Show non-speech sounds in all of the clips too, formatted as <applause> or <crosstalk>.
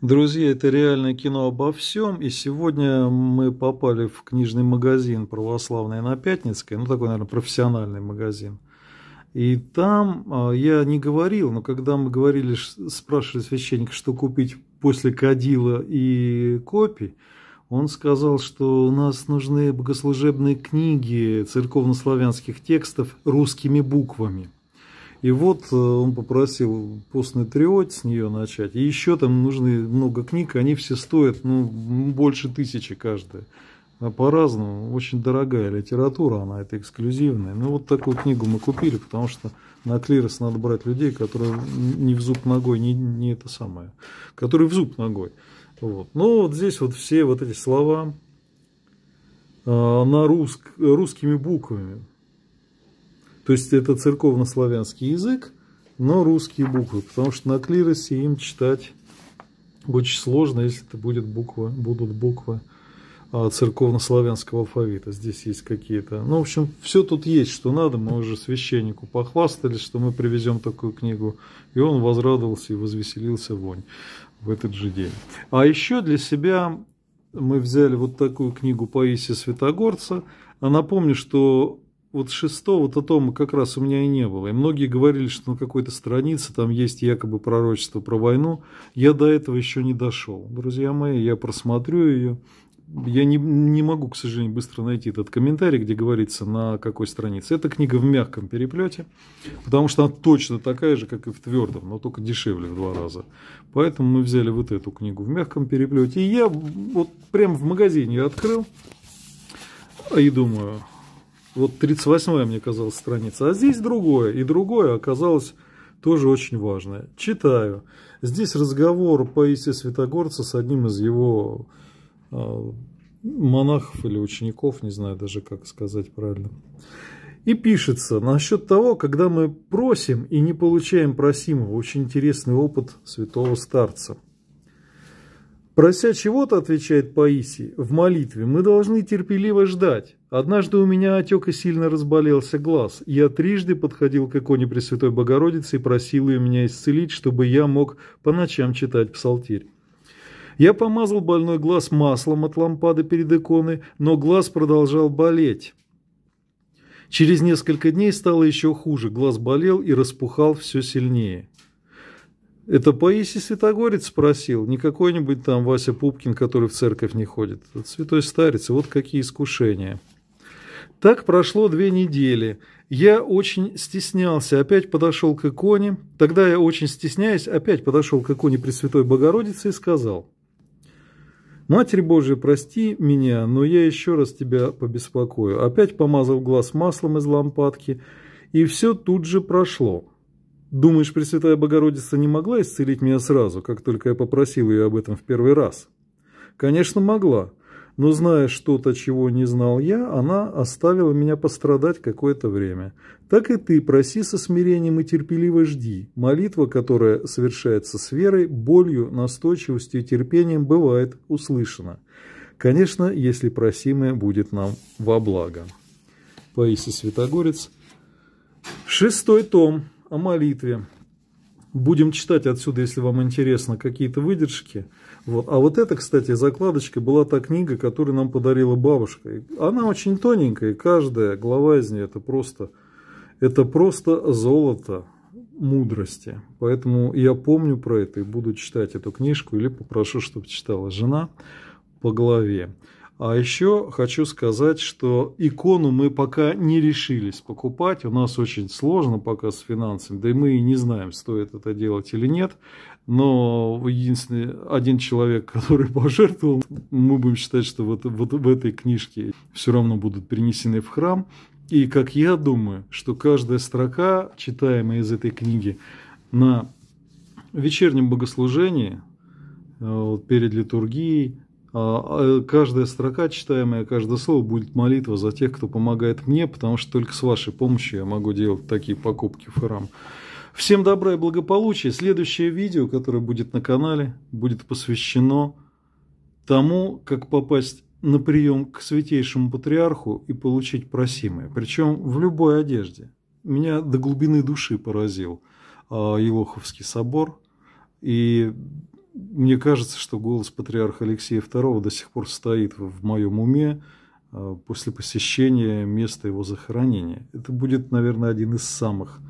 Друзья, это реальное кино обо всем, и сегодня мы попали в книжный магазин православный на Пятницкой, ну такой, наверное, профессиональный магазин. И там а, я не говорил, но когда мы говорили, спрашивали священника, что купить после кадила и Копи, он сказал, что у нас нужны богослужебные книги церковнославянских текстов русскими буквами – и вот э, он попросил постный триод с нее начать. И еще там нужны много книг, они все стоят ну, больше тысячи каждая. А по-разному, очень дорогая литература, она это эксклюзивная. Ну вот такую книгу мы купили, потому что на клирос надо брать людей, которые не в зуб ногой, не, не это самое, которые в зуб ногой. Вот. Но ну, вот здесь вот все вот эти слова э, на рус, русскими буквами. То есть это церковно-славянский язык, но русские буквы, потому что на клиросе им читать очень сложно, если это будет буква, будут буквы а, церковно-славянского алфавита. Здесь есть какие-то... Ну, в общем, все тут есть, что надо. Мы уже священнику похвастались, что мы привезем такую книгу. И он возрадовался и возвеселился вонь в этот же день. А еще для себя мы взяли вот такую книгу Паисия Святогорца. А напомню, что вот шестого-то тома как раз у меня и не было. И многие говорили, что на какой-то странице там есть якобы пророчество про войну. Я до этого еще не дошел. Друзья мои, я просмотрю ее. Я не, не могу, к сожалению, быстро найти этот комментарий, где говорится, на какой странице. Эта книга в мягком переплете, потому что она точно такая же, как и в твердом, но только дешевле в два раза. Поэтому мы взяли вот эту книгу в мягком переплете. И я вот прям в магазине открыл а и думаю, вот 38-я, мне казалось, страница, а здесь другое, и другое оказалось тоже очень важное. Читаю. Здесь разговор Паисия Святогорца с одним из его а, монахов или учеников, не знаю даже, как сказать правильно. И пишется насчет того, когда мы просим и не получаем просимого. Очень интересный опыт святого старца. Прося чего-то, отвечает Паисий, в молитве мы должны терпеливо ждать, Однажды у меня отек и сильно разболелся глаз. Я трижды подходил к иконе Пресвятой Богородицы и просил ее меня исцелить, чтобы я мог по ночам читать псалтирь. Я помазал больной глаз маслом от лампады перед иконой, но глаз продолжал болеть. Через несколько дней стало еще хуже, глаз болел и распухал все сильнее. Это Паисий Святогорец спросил, не какой-нибудь там Вася Пупкин, который в церковь не ходит. Это святой старец, вот какие искушения. Так прошло две недели. Я очень стеснялся, опять подошел к иконе. Тогда я очень стесняясь, опять подошел к иконе Пресвятой Богородицы и сказал. «Матерь Божия, прости меня, но я еще раз тебя побеспокою». Опять помазал глаз маслом из лампадки, и все тут же прошло. Думаешь, Пресвятая Богородица не могла исцелить меня сразу, как только я попросил ее об этом в первый раз? Конечно, могла. Но зная что-то, чего не знал я, она оставила меня пострадать какое-то время. Так и ты проси со смирением и терпеливо жди. Молитва, которая совершается с верой, болью, настойчивостью и терпением, бывает услышана. Конечно, если просимое будет нам во благо. Паисий Святогорец. Шестой том о молитве. Будем читать отсюда, если вам интересно, какие-то выдержки. Вот. А вот это, кстати, закладочка была та книга, которую нам подарила бабушка. Она очень тоненькая, каждая глава из нее это просто, это просто золото мудрости. Поэтому я помню про это и буду читать эту книжку или попрошу, чтобы читала жена по главе. А еще хочу сказать, что икону мы пока не решились покупать. У нас очень сложно пока с финансами, да и мы и не знаем, стоит это делать или нет. Но единственный один человек, <laughs> который пожертвовал, мы будем считать, что вот, вот в этой книжке все равно будут принесены в храм. И как я думаю, что каждая строка, читаемая из этой книги, на вечернем богослужении, э, перед литургией, а, а, э, каждая строка читаемая, каждое слово будет молитва за тех, кто помогает мне, потому что только с вашей помощью я могу делать такие покупки в храм. Всем добра и благополучия. Следующее видео, которое будет на канале, будет посвящено тому, как попасть на прием к святейшему патриарху и получить просимое. Причем в любой одежде. Меня до глубины души поразил а, Елоховский собор. И мне кажется, что голос патриарха Алексея II до сих пор стоит в моем уме э, после посещения места его захоронения. Это будет, наверное, один из самых,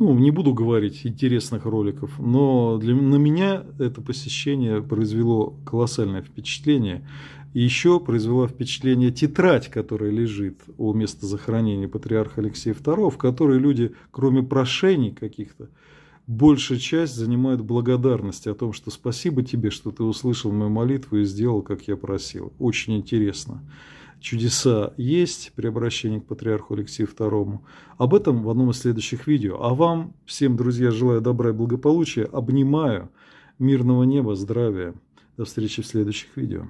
ну, не буду говорить, интересных роликов, но для, на меня это посещение произвело колоссальное впечатление. И еще произвела впечатление тетрадь, которая лежит у места захоронения патриарха Алексея II, в которой люди, кроме прошений каких-то, большая часть занимает благодарность о том, что спасибо тебе, что ты услышал мою молитву и сделал, как я просил. Очень интересно. Чудеса есть при обращении к патриарху Алексею II. Об этом в одном из следующих видео. А вам, всем, друзья, желаю добра и благополучия. Обнимаю. Мирного неба, здравия. До встречи в следующих видео.